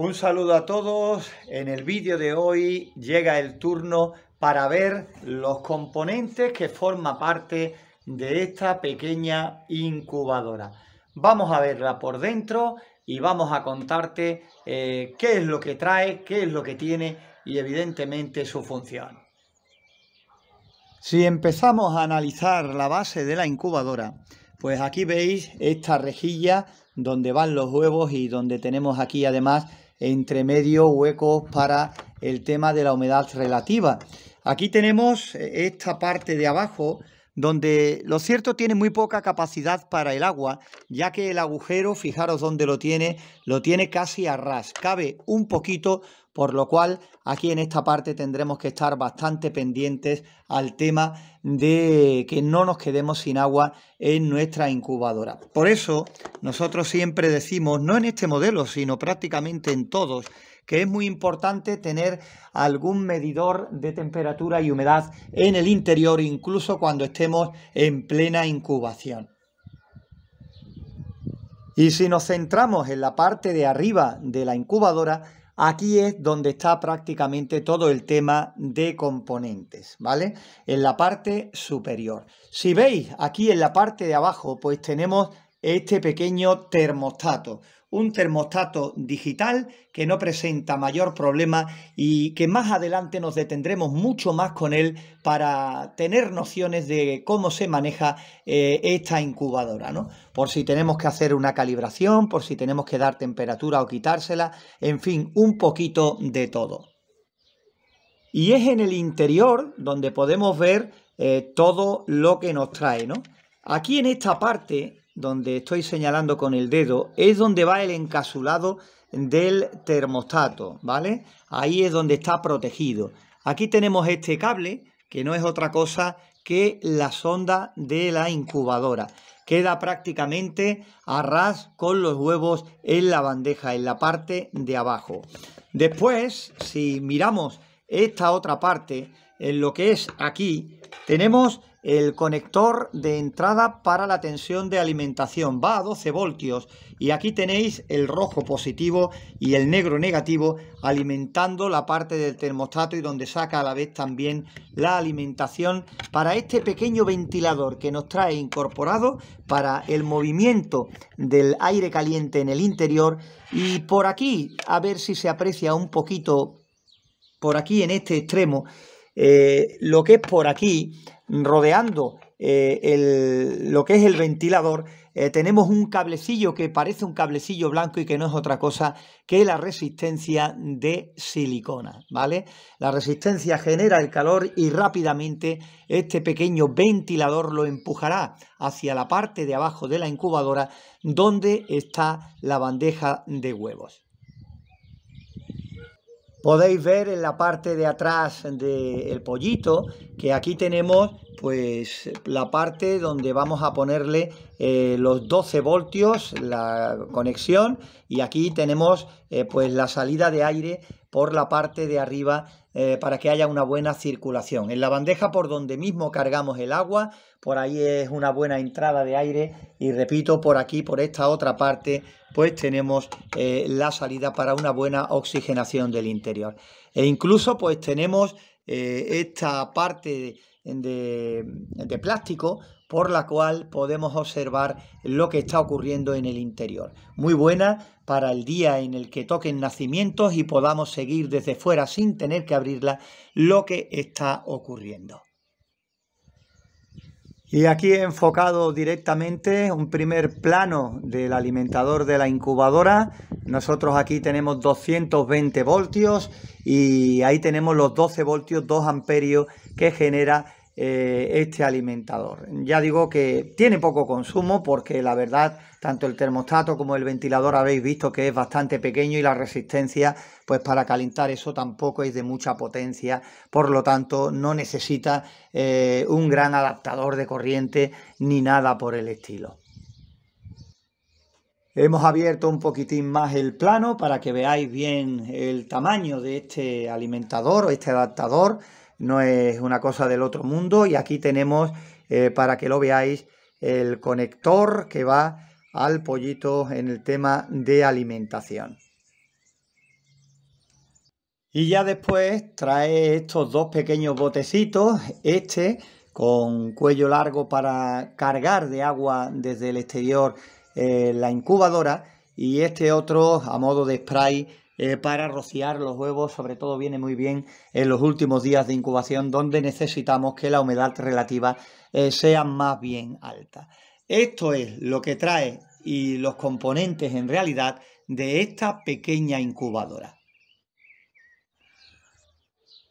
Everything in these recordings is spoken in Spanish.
Un saludo a todos. En el vídeo de hoy llega el turno para ver los componentes que forman parte de esta pequeña incubadora. Vamos a verla por dentro y vamos a contarte eh, qué es lo que trae, qué es lo que tiene y evidentemente su función. Si empezamos a analizar la base de la incubadora, pues aquí veis esta rejilla donde van los huevos y donde tenemos aquí además entre medio huecos para el tema de la humedad relativa. Aquí tenemos eh, esta parte de abajo donde lo cierto tiene muy poca capacidad para el agua, ya que el agujero, fijaros dónde lo tiene, lo tiene casi a ras, cabe un poquito, por lo cual aquí en esta parte tendremos que estar bastante pendientes al tema de que no nos quedemos sin agua en nuestra incubadora. Por eso nosotros siempre decimos, no en este modelo, sino prácticamente en todos, que es muy importante tener algún medidor de temperatura y humedad en el interior, incluso cuando estemos en plena incubación. Y si nos centramos en la parte de arriba de la incubadora, Aquí es donde está prácticamente todo el tema de componentes, ¿vale? En la parte superior. Si veis aquí en la parte de abajo, pues tenemos este pequeño termostato un termostato digital que no presenta mayor problema y que más adelante nos detendremos mucho más con él para tener nociones de cómo se maneja eh, esta incubadora, ¿no? Por si tenemos que hacer una calibración, por si tenemos que dar temperatura o quitársela, en fin, un poquito de todo. Y es en el interior donde podemos ver eh, todo lo que nos trae, ¿no? Aquí en esta parte donde estoy señalando con el dedo, es donde va el encasulado del termostato, ¿vale? Ahí es donde está protegido. Aquí tenemos este cable, que no es otra cosa que la sonda de la incubadora. Queda prácticamente a ras con los huevos en la bandeja, en la parte de abajo. Después, si miramos esta otra parte, en lo que es aquí, tenemos el conector de entrada para la tensión de alimentación. Va a 12 voltios y aquí tenéis el rojo positivo y el negro negativo alimentando la parte del termostato y donde saca a la vez también la alimentación para este pequeño ventilador que nos trae incorporado para el movimiento del aire caliente en el interior. Y por aquí, a ver si se aprecia un poquito, por aquí en este extremo, eh, lo que es por aquí, rodeando eh, el, lo que es el ventilador, eh, tenemos un cablecillo que parece un cablecillo blanco y que no es otra cosa que la resistencia de silicona, ¿vale? La resistencia genera el calor y rápidamente este pequeño ventilador lo empujará hacia la parte de abajo de la incubadora donde está la bandeja de huevos. Podéis ver en la parte de atrás del pollito que aquí tenemos pues la parte donde vamos a ponerle eh, los 12 voltios, la conexión y aquí tenemos eh, pues la salida de aire por la parte de arriba eh, para que haya una buena circulación. En la bandeja por donde mismo cargamos el agua, por ahí es una buena entrada de aire y repito, por aquí, por esta otra parte, pues tenemos eh, la salida para una buena oxigenación del interior. E incluso pues tenemos eh, esta parte de plástico por la cual podemos observar lo que está ocurriendo en el interior. Muy buena para el día en el que toquen nacimientos y podamos seguir desde fuera sin tener que abrirla lo que está ocurriendo. Y aquí he enfocado directamente un primer plano del alimentador de la incubadora. Nosotros aquí tenemos 220 voltios y ahí tenemos los 12 voltios, 2 amperios que genera eh, este alimentador. Ya digo que tiene poco consumo porque la verdad tanto el termostato como el ventilador habéis visto que es bastante pequeño y la resistencia pues para calentar eso tampoco es de mucha potencia, por lo tanto no necesita eh, un gran adaptador de corriente ni nada por el estilo. Hemos abierto un poquitín más el plano para que veáis bien el tamaño de este alimentador o este adaptador no es una cosa del otro mundo y aquí tenemos, eh, para que lo veáis, el conector que va al pollito en el tema de alimentación. Y ya después trae estos dos pequeños botecitos, este con cuello largo para cargar de agua desde el exterior eh, la incubadora y este otro a modo de spray eh, para rociar los huevos, sobre todo viene muy bien en los últimos días de incubación donde necesitamos que la humedad relativa eh, sea más bien alta. Esto es lo que trae y los componentes en realidad de esta pequeña incubadora.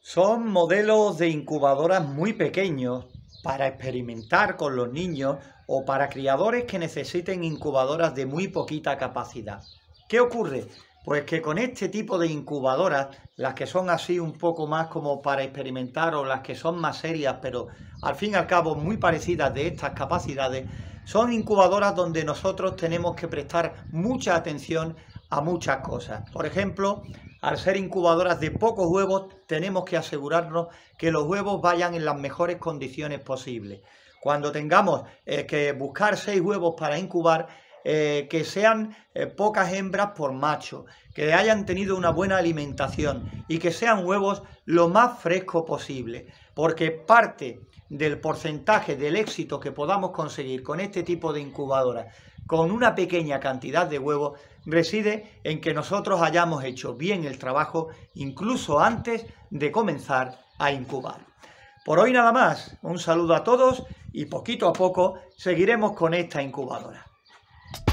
Son modelos de incubadoras muy pequeños para experimentar con los niños o para criadores que necesiten incubadoras de muy poquita capacidad. ¿Qué ocurre? Pues que con este tipo de incubadoras, las que son así un poco más como para experimentar o las que son más serias, pero al fin y al cabo muy parecidas de estas capacidades, son incubadoras donde nosotros tenemos que prestar mucha atención a muchas cosas. Por ejemplo, al ser incubadoras de pocos huevos, tenemos que asegurarnos que los huevos vayan en las mejores condiciones posibles. Cuando tengamos eh, que buscar seis huevos para incubar, eh, que sean eh, pocas hembras por macho, que hayan tenido una buena alimentación y que sean huevos lo más fresco posible, porque parte del porcentaje del éxito que podamos conseguir con este tipo de incubadora, con una pequeña cantidad de huevos, reside en que nosotros hayamos hecho bien el trabajo incluso antes de comenzar a incubar. Por hoy nada más, un saludo a todos y poquito a poco seguiremos con esta incubadora.